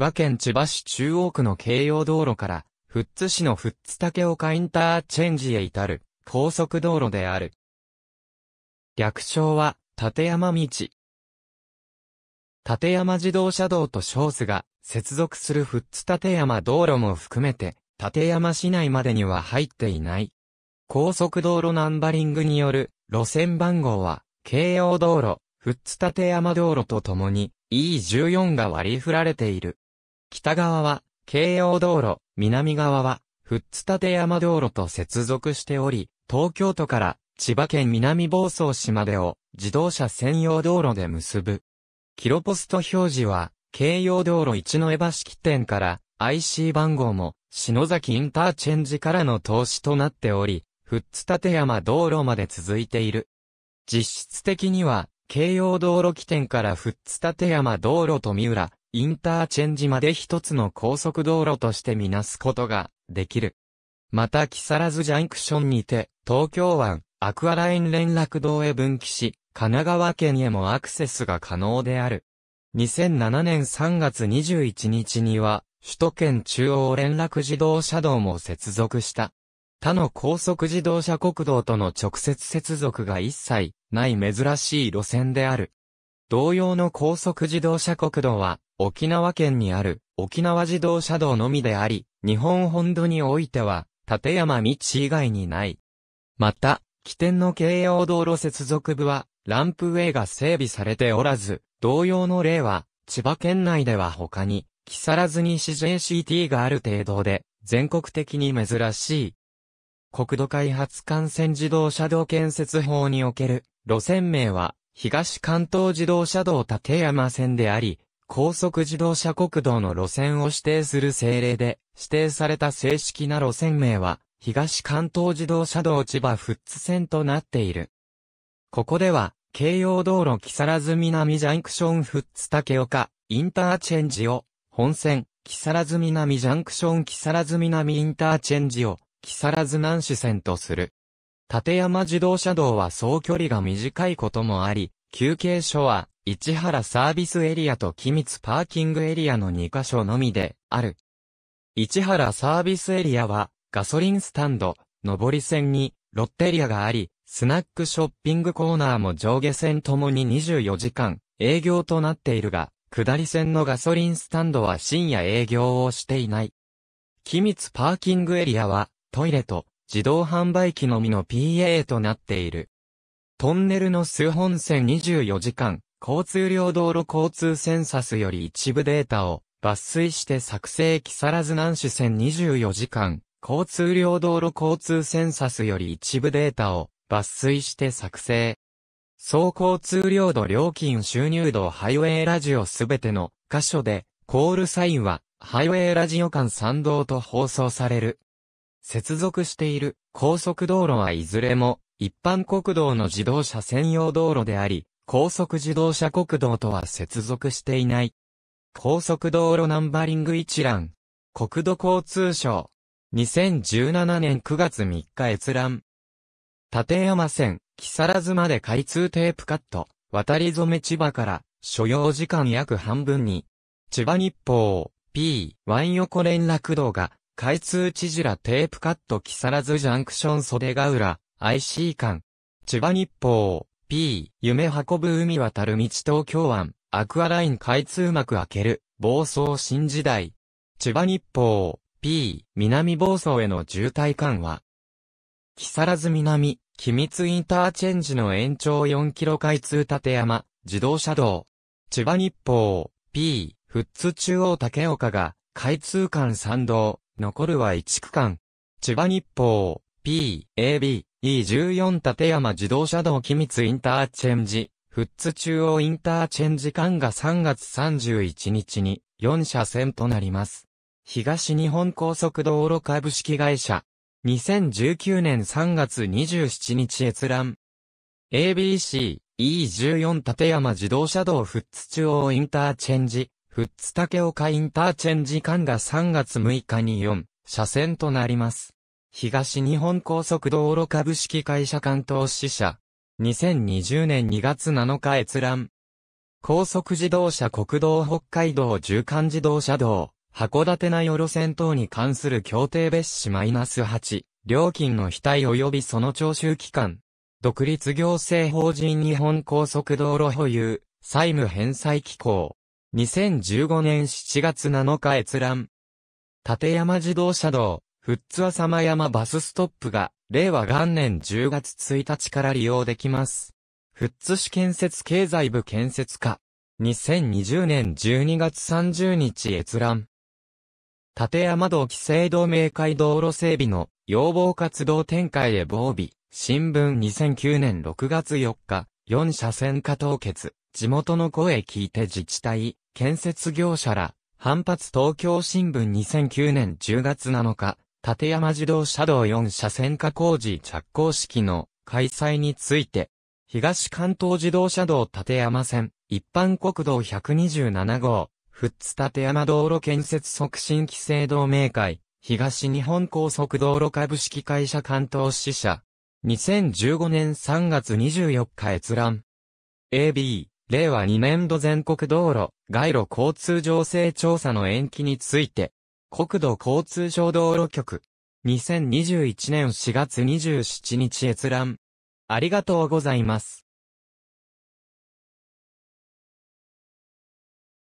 葉県千葉市中央区の京葉道路から、富津市の富津竹岡インターチェンジへ至る、高速道路である。略称は、立山道。立山自動車道とースが、接続する富津立山道路も含めて、立山市内までには入っていない。高速道路ナンバリングによる路線番号は、京葉道路、富津立山道路とともに E14 が割り振られている。北側は、京葉道路、南側は、富津立山道路と接続しており、東京都から千葉県南房総市までを自動車専用道路で結ぶ。キロポスト表示は、京葉道路一の江橋起点から IC 番号も篠崎インターチェンジからの投資となっており、富津立山道路まで続いている。実質的には、京葉道路起点から富津立山道路と三浦、インターチェンジまで一つの高速道路としてみなすことができる。また木更津ジャンクションにて、東京湾、アクアライン連絡道へ分岐し、神奈川県へもアクセスが可能である。2007年3月21日には、首都圏中央連絡自動車道も接続した。他の高速自動車国道との直接接続が一切ない珍しい路線である。同様の高速自動車国道は、沖縄県にある沖縄自動車道のみであり、日本本土においては、立山道以外にない。また、起点の京葉道路接続部は、ランプウェイが整備されておらず、同様の例は、千葉県内では他に、木更津に CJCT がある程度で、全国的に珍しい。国土開発幹線自動車道建設法における路線名は、東関東自動車道立山線であり、高速自動車国道の路線を指定する政令で、指定された正式な路線名は、東関東自動車道千葉富津線となっている。ここでは、京葉道路木更津南ジャンクション富津竹岡、インターチェンジを、本線、木更津南ジャンクション木更津南インターチェンジを、木更津南市線とする。立山自動車道は総距離が短いこともあり、休憩所は市原サービスエリアと機密パーキングエリアの2カ所のみである。市原サービスエリアはガソリンスタンド、上り線にロッテリアがあり、スナックショッピングコーナーも上下線ともに24時間営業となっているが、下り線のガソリンスタンドは深夜営業をしていない。機密パーキングエリアはトイレと自動販売機のみの PA となっている。トンネルの数本線24時間交通量道路交通センサスより一部データを抜粋して作成木更津南市線24時間、交通量道路交通センサスより一部データを抜粋して作成。総交通量度料金収入度ハイウェイラジオすべての箇所で、コールサインは、ハイウェイラジオ間参道と放送される。接続している高速道路はいずれも、一般国道の自動車専用道路であり、高速自動車国道とは接続していない。高速道路ナンバリング一覧。国土交通省。2017年9月3日閲覧。立山線、木更津まで開通テープカット。渡り染め千葉から、所要時間約半分に。千葉日報、P1 横連絡道が、開通知事らテープカット木更津ジャンクション袖ヶ浦、IC 間。千葉日報、P、夢運ぶ海渡る道東京湾、アクアライン開通幕開ける、暴走新時代。千葉日報、P、南暴走への渋滞緩和。木更津南、機密インターチェンジの延長4キロ開通立山、自動車道。千葉日報、P、富津中央竹岡が、開通間参道、残るは1区間。千葉日報、P、AB、E14 立山自動車道機密インターチェンジ、富津中央インターチェンジ間が3月31日に4車線となります。東日本高速道路株式会社、2019年3月27日閲覧。ABC、E14 立山自動車道富津中央インターチェンジ、富津竹岡インターチェンジ間が3月6日に4車線となります。東日本高速道路株式会社関東支社。2020年2月7日閲覧。高速自動車国道北海道縦貫自動車道、函館内路線等に関する協定別紙マイナス8、料金の非対及びその徴収期間。独立行政法人日本高速道路保有、債務返済機構。2015年7月7日閲覧。立山自動車道、富津浅間山バスストップが、令和元年10月1日から利用できます。富津市建設経済部建設課。2020年12月30日閲覧。立山道規制同盟会道路整備の要望活動展開へ防備。新聞2009年6月4日、4車線化凍結。地元の声聞いて自治体、建設業者ら、反発東京新聞2009年10月7日、立山自動車道4車線化工事着工式の開催について、東関東自動車道立山線、一般国道127号、富津立山道路建設促進規制同盟会、東日本高速道路株式会社関東支社。2015年3月24日閲覧。AB、令和2年度全国道路、街路交通情勢調査の延期について、国土交通省道路局。2021年4月27日閲覧。ありがとうございます。